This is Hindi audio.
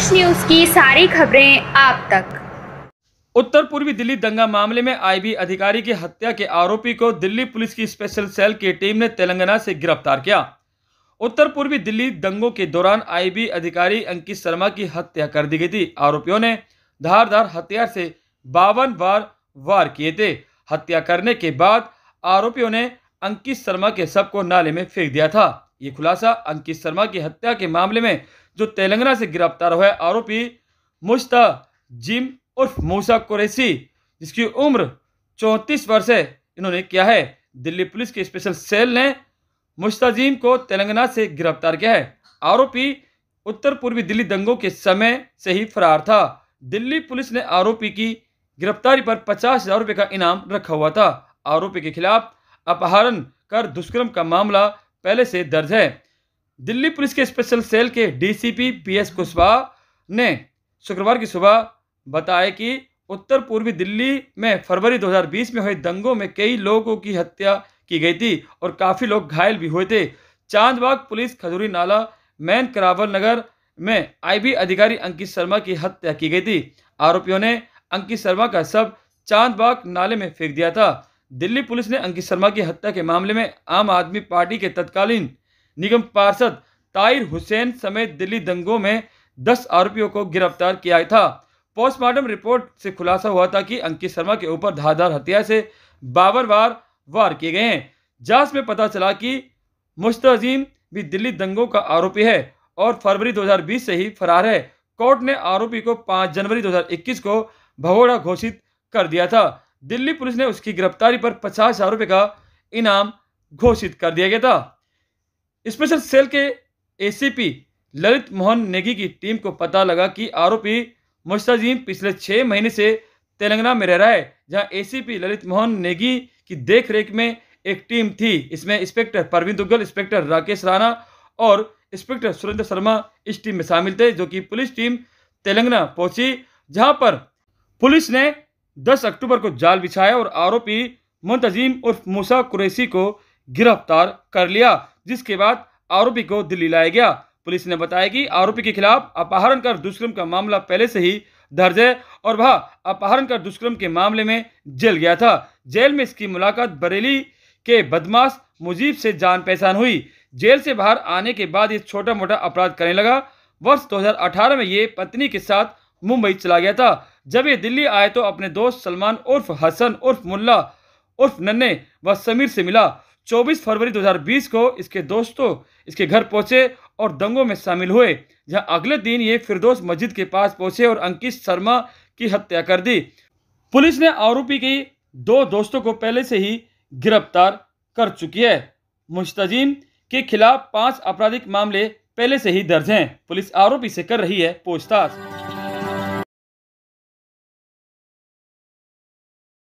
फ्रेश न्यूज की सारी खबरें आप तक उत्तर पूर्वी दिल्ली दंगा मामले में आईबी अधिकारी की हत्या के आरोपी को दिल्ली पुलिस की स्पेशल सेल की टीम ने तेलंगाना से गिरफ्तार किया उत्तर पूर्वी दिल्ली दंगों के दौरान आईबी अधिकारी अंकित शर्मा की हत्या कर दी गई थी आरोपियों ने धारदार हथियार से बावन बार वार किए थे हत्या करने के बाद आरोपियों ने अंकित शर्मा के सब को नाले में फेंक दिया था ये खुलासा अंकित शर्मा की हत्या के मामले में जो तेलंगाना से गिरफ्तार हुआ आरोपी मुश्ता जिम उर्फ मूसा कुरैसी जिसकी उम्र चौंतीस वर्ष है इन्होंने किया है दिल्ली पुलिस के स्पेशल सेल ने मुश्ताजीम को तेलंगाना से गिरफ्तार किया है आरोपी उत्तर पूर्वी दिल्ली दंगों के समय से ही फरार था दिल्ली पुलिस ने आरोपी की गिरफ्तारी पर पचास हजार रुपये का इनाम रखा हुआ था आरोपी के खिलाफ अपहरण कर दुष्कर्म का मामला पहले से दर्ज है दिल्ली पुलिस के स्पेशल सेल के डीसीपी पीएस कुशवाहा ने शुक्रवार की सुबह बताया कि उत्तर पूर्वी दिल्ली में फरवरी 2020 में हुए दंगों में कई लोगों की हत्या की गई थी और काफ़ी लोग घायल भी हुए थे चांदबाग पुलिस खजूरी नाला मैन करावल नगर में आईबी अधिकारी अंकित शर्मा की हत्या की गई थी आरोपियों ने अंकित शर्मा का सब चांदबाग नाले में फेंक दिया था दिल्ली पुलिस ने अंकित शर्मा की हत्या के मामले में आम आदमी पार्टी के तत्कालीन निगम पार्षद ताहिर हुसैन समेत दिल्ली दंगों में दस आरोपियों को गिरफ्तार किया था पोस्टमार्टम रिपोर्ट से खुलासा हुआ था कि अंकित शर्मा के ऊपर धारदार हत्या से बावर बार वार किए गए हैं जांच में पता चला कि मुस्तजीम भी दिल्ली दंगों का आरोपी है और फरवरी 2020 से ही फरार है कोर्ट ने आरोपी को 5 जनवरी 2021 को भगोड़ा घोषित कर दिया था दिल्ली पुलिस ने उसकी गिरफ्तारी पर पचास हजार रुपये का इनाम घोषित कर दिया गया था स्पेशल सेल के एसीपी ललित मोहन नेगी की टीम को पता लगा कि आरोपी मुश्ताजीम पिछले छः महीने से तेलंगाना में रह रहा है जहां एसीपी ललित मोहन नेगी की देखरेख में एक टीम थी इसमें इंस्पेक्टर परवीन दुग्गल इंस्पेक्टर राकेश राणा और इंस्पेक्टर सुरेंद्र शर्मा इस टीम में शामिल थे जो कि पुलिस टीम तेलंगाना पहुंची जहां पर पुलिस ने 10 अक्टूबर को जाल बिछाया और आरोपी मुंतजीम उर्फ मूसा कुरैसी को गिरफ्तार कर लिया जिसके बाद आरोपी को दिल्ली लाया गया पुलिस ने बताया कि आरोपी के खिलाफ अपहरण कर दुष्कर्म का मामला पहले से ही दर्ज है और वह अपहरण कर दुष्कर्म के मामले में जेल गया था जेल में इसकी मुलाकात बरेली के बदमाश मुजीब से जान पहचान हुई जेल से बाहर आने के बाद ये छोटा मोटा अपराध करने लगा वर्ष 2018 में ये पत्नी के साथ मुंबई चला गया था जब ये दिल्ली आए तो अपने दोस्त सलमान उर्फ हसन उर्फ मुल्ला उर्फ नन्ने व समीर से मिला 24 फरवरी 2020 को इसके दोस्तों इसके घर पहुंचे और दंगों में शामिल हुए जहां अगले दिन ये फिरदोस मस्जिद के पास पहुंचे और अंकित शर्मा की हत्या कर दी पुलिस ने आरोपी की दो दोस्तों को पहले से ही गिरफ्तार कर चुकी है मुश्तजीन के खिलाफ पांच आपराधिक मामले पहले से ही दर्ज हैं पुलिस आरोपी से कर रही है पूछताछ